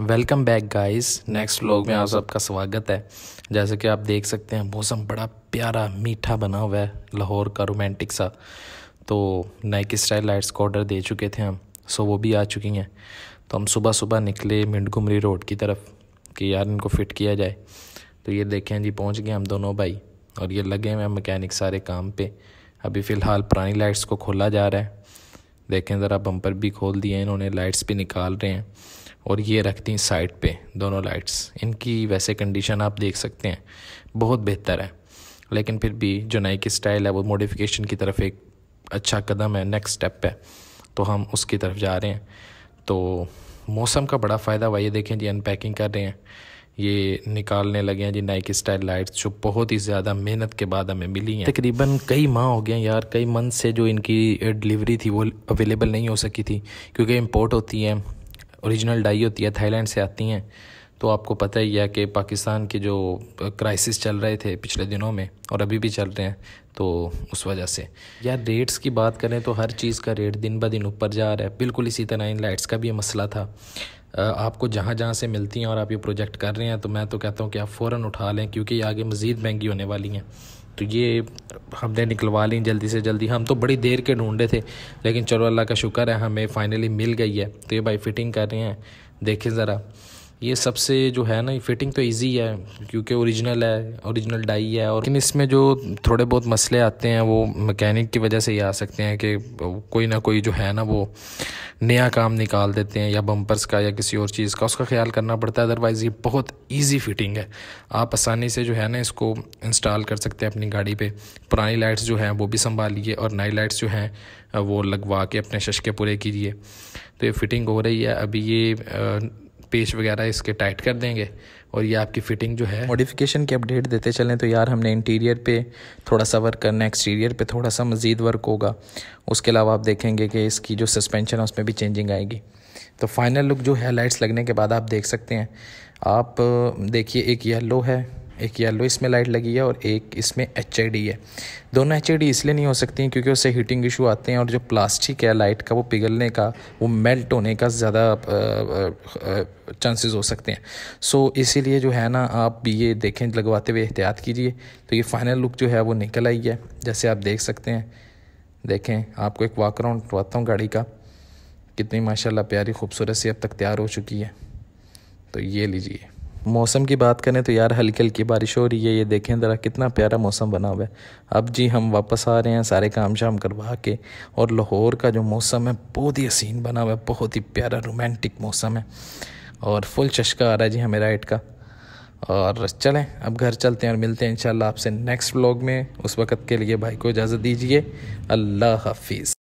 welcome back guys next vlog में आप सबका स्वागत है जैसे कि आप देख सकते हैं मौसम बड़ा प्यारा मीठा बना हुआ है लाहौर का रोमांटिक सा तो नाइक स्टाइल लाइट्स का ऑर्डर दे चुके थे हम सो वो भी आ चुकी हैं तो हम सुबह सुबह निकले घुमरी रोड की तरफ कि यार इनको फिट किया जाए तो ये देखें जी पहुँच गए हम दोनों भाई और ये लगे हुए हैं मकैनिक सारे काम पर अभी फ़िलहाल पुरानी लाइट्स को खोला जा रहा है देखें ज़रा बम्पर भी खोल दिए इन्होंने लाइट्स भी निकाल रहे हैं और ये रखती हैं साइड पे दोनों लाइट्स इनकी वैसे कंडीशन आप देख सकते हैं बहुत बेहतर है लेकिन फिर भी जो नई की स्टाइल है वो मॉडिफिकेशन की तरफ एक अच्छा कदम है नेक्स्ट स्टेप है तो हम उसकी तरफ जा रहे हैं तो मौसम का बड़ा फ़ायदा हुआ ये देखें जी अनपैकिंग कर रहे हैं ये निकालने लगे हैं जी नाइक स्टाइल लाइट्स जो बहुत ही ज़्यादा मेहनत के बाद हमें मिली हैं तकरीबन कई माह हो गए यार कई मंथ से जो इनकी डिलीवरी थी वो अवेलेबल नहीं हो सकी थी क्योंकि इम्पोर्ट होती हैं ओरिजिनल डाई होती है थाईलैंड से आती हैं तो आपको पता ही है कि पाकिस्तान के जो क्राइसिस चल रहे थे पिछले दिनों में और अभी भी चल रहे हैं तो उस वजह से यार रेट्स की बात करें तो हर चीज़ का रेट दिन ब दिन ऊपर जा रहा है बिल्कुल इसी तरह इन लाइट्स का भी मसला था आपको जहाँ जहाँ से मिलती हैं और आप ये प्रोजेक्ट कर रहे हैं तो मैं तो कहता हूँ कि आप फ़ौर उठा लें क्योंकि ये आगे मज़ीद महंगी होने वाली हैं तो ये हमने निकलवा ली जल्दी से जल्दी हम तो बड़ी देर के ढूंढे थे लेकिन चलो अल्लाह का शुक्र है हमें फ़ाइनली मिल गई है तो ये भाई फिटिंग कर रहे हैं देखें ज़रा ये सबसे जो है ना फिटिंग तो इजी है क्योंकि ओरिजिनल है ओरिजिनल डाई है और लेकिन इसमें जो थोड़े बहुत मसले आते हैं वो मैकेनिक की वजह से ही आ सकते हैं कि कोई ना कोई जो है ना वो नया काम निकाल देते हैं या बम्पर्स का या किसी और चीज़ का उसका ख्याल करना पड़ता है अदरवाइज़ ये बहुत ईजी फिटिंग है आप आसानी से जो है ना इसको इंस्टॉल कर सकते हैं अपनी गाड़ी पर पुरानी लाइट्स जो हैं वो भी संभालिए और नई लाइट्स जो हैं वो लगवा के अपने शशके पूरे कीजिए तो ये फिटिंग हो रही है अभी ये पेच वगैरह इसके टाइट कर देंगे और ये आपकी फ़िटिंग जो है मॉडिफिकेशन की अपडेट देते चलें तो यार हमने इंटीरियर पे थोड़ा सा वर्क करना है एक्सटीरियर पे थोड़ा सा मज़ीद वर्क होगा उसके अलावा आप देखेंगे कि इसकी जो सस्पेंशन है उसमें भी चेंजिंग आएगी तो फाइनल लुक जो है लाइट्स लगने के बाद आप देख सकते हैं आप देखिए एक येलो है एक येलो इसमें लाइट लगी है और एक इसमें एच है दोनों एच इसलिए नहीं हो सकती हैं क्योंकि उससे हीटिंग इशू आते हैं और जो प्लास्टिक है लाइट का वो पिघलने का वो मेल्ट होने का ज़्यादा चांसेस हो सकते हैं सो so, इसीलिए जो है ना आप भी ये देखें लगवाते हुए एहतियात कीजिए तो ये फाइनल लुक जो है वो निकल आई है जैसे आप देख सकते हैं देखें आपको एक वाक राउंड करवाता हूँ गाड़ी का कितनी माशाला प्यारी खूबसूरत सी अब तक तैयार हो चुकी है तो ये लीजिए मौसम की बात करें तो यार हल्की हल्की बारिश हो रही है ये देखें ज़रा कितना प्यारा मौसम बना हुआ है अब जी हम वापस आ रहे हैं सारे काम शाम करवा के और लाहौर का जो मौसम है बहुत ही हसीन बना हुआ है बहुत ही प्यारा रोमांटिक मौसम है और फुल चश्का आ रहा है जी हमें राइट का और चलें अब घर चलते हैं और मिलते हैं इन आपसे नेक्स्ट ब्लॉग में उस वक्त के लिए भाई को इजाज़त दीजिए अल्लाह हाफिज़